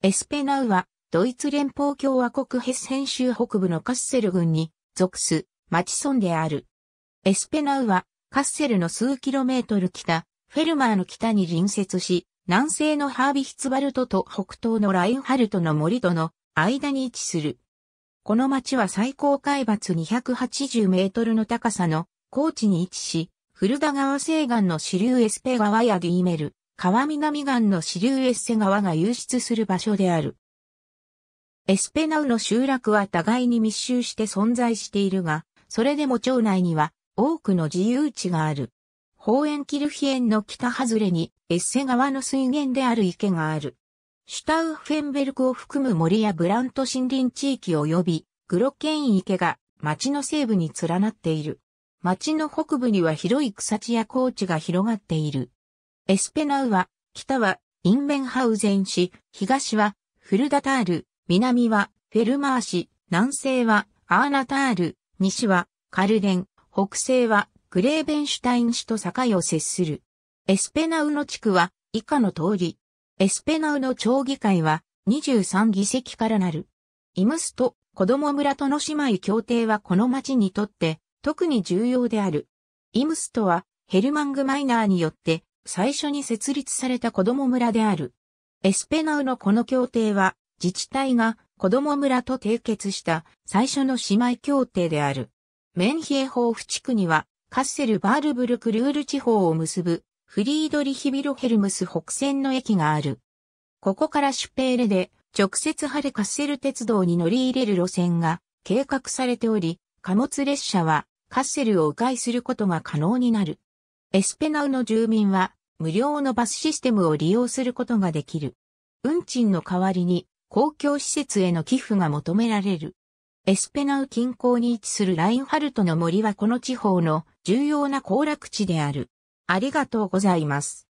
エスペナウは、ドイツ連邦共和国ヘッセン州北部のカッセル郡に属す、町村である。エスペナウは、カッセルの数キロメートル北、フェルマーの北に隣接し、南西のハービヒツバルトと北東のラインハルトの森との間に位置する。この町は最高海抜280メートルの高さの高地に位置し、フルダ川西岸の支流エスペ川やディーメル、川南岸の支流エッセ川が流出する場所である。エスペナウの集落は互いに密集して存在しているが、それでも町内には多くの自由地がある。ホーンキルヒエンの北外れにエッセ川の水源である池がある。シュタウフェンベルクを含む森やブラント森林地域及びグロケイン池が町の西部に連なっている。町の北部には広い草地や高地が広がっている。エスペナウは、北はインベンハウゼン市、東はフルダタール、南はフェルマー市、南西はアーナタール、西はカルデン、北西はグレーベンシュタイン市と境を接する。エスペナウの地区は以下の通り。エスペナウの町議会は23議席からなる。イムスと子供村との姉妹協定はこの町にとって特に重要である。イムスとはヘルマング・マイナーによって最初に設立された子供村である。エスペナウのこの協定は、自治体が子供村と締結した最初の姉妹協定である。メンヒエホーフ地区には、カッセルバールブルクルール地方を結ぶフリードリヒビロヘルムス北線の駅がある。ここからシュペーレで直接ハレカッセル鉄道に乗り入れる路線が計画されており、貨物列車はカッセルを迂回することが可能になる。エスペナウの住民は無料のバスシステムを利用することができる。運賃の代わりに公共施設への寄付が求められる。エスペナウ近郊に位置するラインハルトの森はこの地方の重要な行楽地である。ありがとうございます。